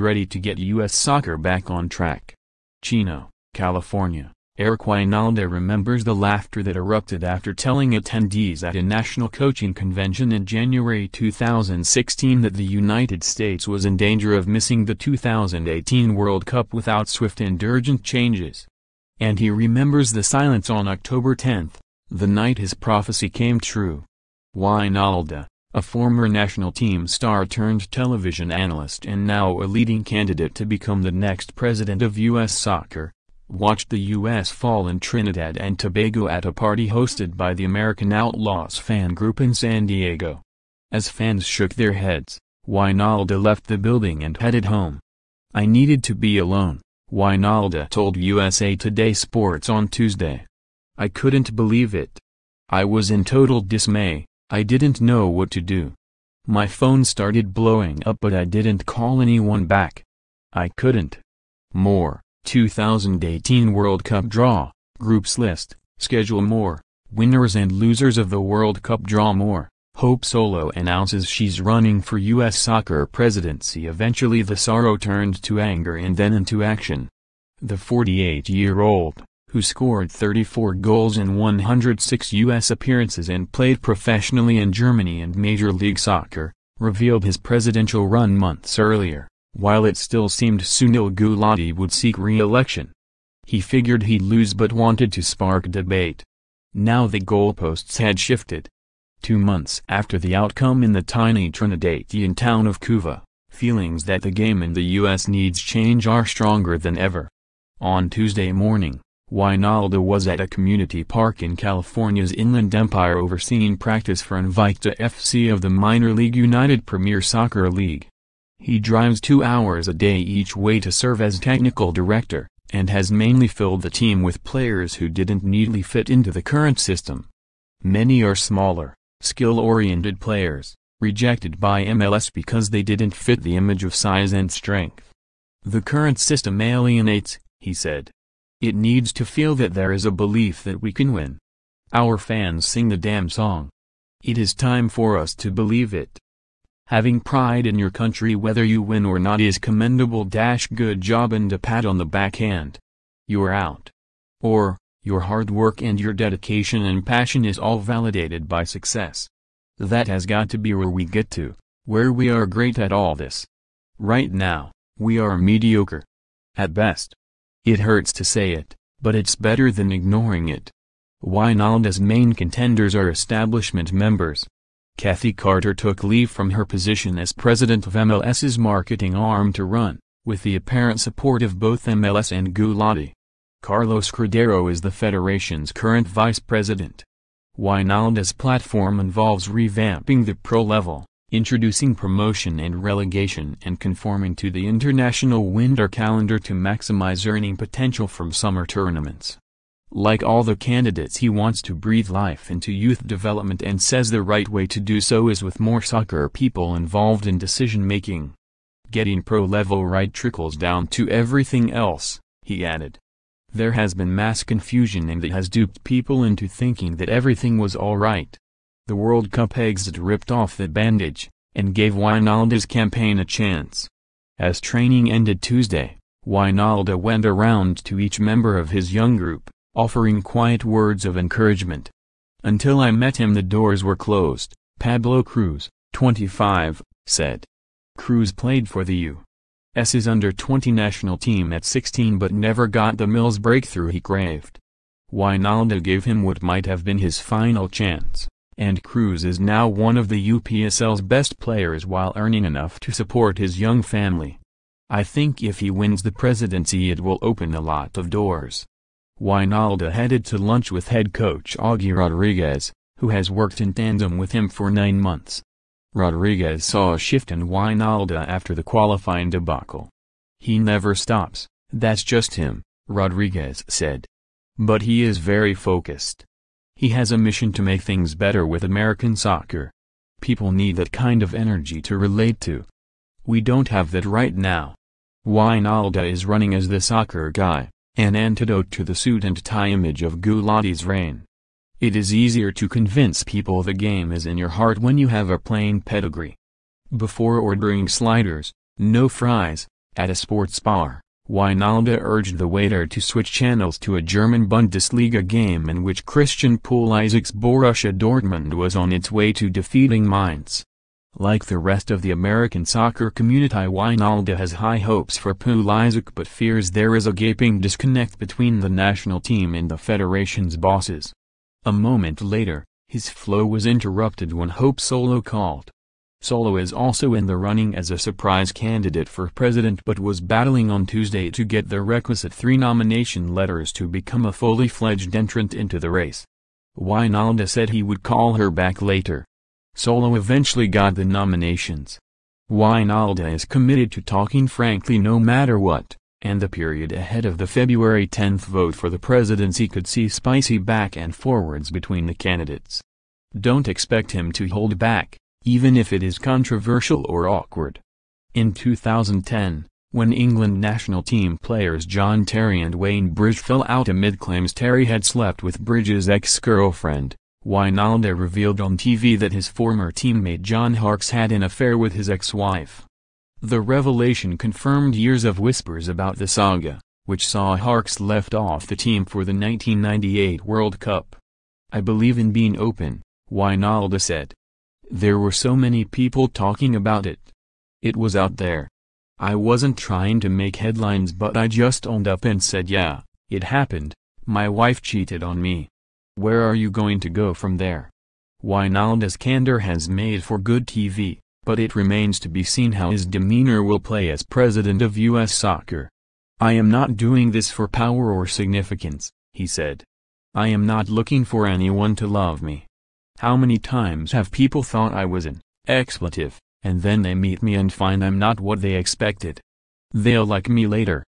ready to get U.S. soccer back on track. Chino, California, Eric Wynalda remembers the laughter that erupted after telling attendees at a national coaching convention in January 2016 that the United States was in danger of missing the 2018 World Cup without swift and urgent changes. And he remembers the silence on October 10, the night his prophecy came true. Wynalda, a former national team star turned television analyst and now a leading candidate to become the next president of U.S. soccer, watched the U.S. fall in Trinidad and Tobago at a party hosted by the American Outlaws fan group in San Diego. As fans shook their heads, Wynalda left the building and headed home. I needed to be alone, Wynalda told USA Today Sports on Tuesday. I couldn't believe it. I was in total dismay, I didn't know what to do. My phone started blowing up but I didn't call anyone back. I couldn't. More, 2018 World Cup Draw, Groups List, Schedule More, Winners and Losers of the World Cup Draw More. Hope Solo announces she's running for U.S. soccer presidency Eventually the sorrow turned to anger and then into action. The 48-year-old, who scored 34 goals in 106 U.S. appearances and played professionally in Germany and Major League Soccer, revealed his presidential run months earlier, while it still seemed Sunil Gulati would seek re-election. He figured he'd lose but wanted to spark debate. Now the goalposts had shifted. Two months after the outcome in the tiny Trinidadian town of Cuva, feelings that the game in the U.S. needs change are stronger than ever. On Tuesday morning, Winalda was at a community park in California's Inland Empire overseeing practice for Invicta FC of the Minor League United Premier Soccer League. He drives two hours a day each way to serve as technical director, and has mainly filled the team with players who didn't neatly fit into the current system. Many are smaller, skill-oriented players, rejected by MLS because they didn't fit the image of size and strength. The current system alienates, he said. It needs to feel that there is a belief that we can win. Our fans sing the damn song. It is time for us to believe it. Having pride in your country whether you win or not is commendable dash good job and a pat on the backhand. You're out. Or, your hard work and your dedication and passion is all validated by success. That has got to be where we get to, where we are great at all this. Right now, we are mediocre. At best. It hurts to say it, but it's better than ignoring it. Wynalda's main contenders are establishment members. Kathy Carter took leave from her position as president of MLS's marketing arm to run, with the apparent support of both MLS and Gulati. Carlos Cordero is the federation's current vice president. Wynalda's platform involves revamping the pro level, introducing promotion and relegation and conforming to the international winter calendar to maximize earning potential from summer tournaments. Like all the candidates he wants to breathe life into youth development and says the right way to do so is with more soccer people involved in decision making. Getting pro-level right trickles down to everything else, he added. There has been mass confusion and it has duped people into thinking that everything was alright the World Cup exit ripped off the bandage, and gave Wijnaldum's campaign a chance. As training ended Tuesday, Wijnaldum went around to each member of his young group, offering quiet words of encouragement. Until I met him the doors were closed, Pablo Cruz, 25, said. Cruz played for the U. S's under-20 national team at 16 but never got the Mills breakthrough he craved. Wijnaldum gave him what might have been his final chance and Cruz is now one of the UPSL's best players while earning enough to support his young family. I think if he wins the presidency it will open a lot of doors. Wijnalda headed to lunch with head coach Augie Rodriguez, who has worked in tandem with him for nine months. Rodriguez saw a shift in Wijnalda after the qualifying debacle. He never stops, that's just him, Rodriguez said. But he is very focused. He has a mission to make things better with American soccer. People need that kind of energy to relate to. We don't have that right now. Wijnaldum is running as the soccer guy, an antidote to the suit and tie image of Gulati's reign. It is easier to convince people the game is in your heart when you have a plain pedigree. Before ordering sliders, no fries, at a sports bar. Wijnaldum urged the waiter to switch channels to a German Bundesliga game in which Christian Pulisic's Borussia Dortmund was on its way to defeating Mainz. Like the rest of the American soccer community Wijnaldum has high hopes for Pulisic but fears there is a gaping disconnect between the national team and the federation's bosses. A moment later, his flow was interrupted when Hope Solo called. Solo is also in the running as a surprise candidate for president but was battling on Tuesday to get the requisite three nomination letters to become a fully fledged entrant into the race. Wynalda said he would call her back later. Solo eventually got the nominations. Wynalda is committed to talking frankly no matter what, and the period ahead of the February 10th vote for the presidency could see spicy back and forwards between the candidates. Don't expect him to hold back even if it is controversial or awkward. In 2010, when England national team players John Terry and Wayne Bridge fell out amid claims Terry had slept with Bridge's ex-girlfriend, Wijnaldum revealed on TV that his former teammate John Harkes had an affair with his ex-wife. The revelation confirmed years of whispers about the saga, which saw Harkes left off the team for the 1998 World Cup. I believe in being open, Wijnaldum said. There were so many people talking about it. It was out there. I wasn't trying to make headlines but I just owned up and said yeah, it happened, my wife cheated on me. Where are you going to go from there? Wijnald's candor has made for good TV, but it remains to be seen how his demeanor will play as president of U.S. soccer. I am not doing this for power or significance, he said. I am not looking for anyone to love me. How many times have people thought I was an expletive, and then they meet me and find I'm not what they expected? They'll like me later.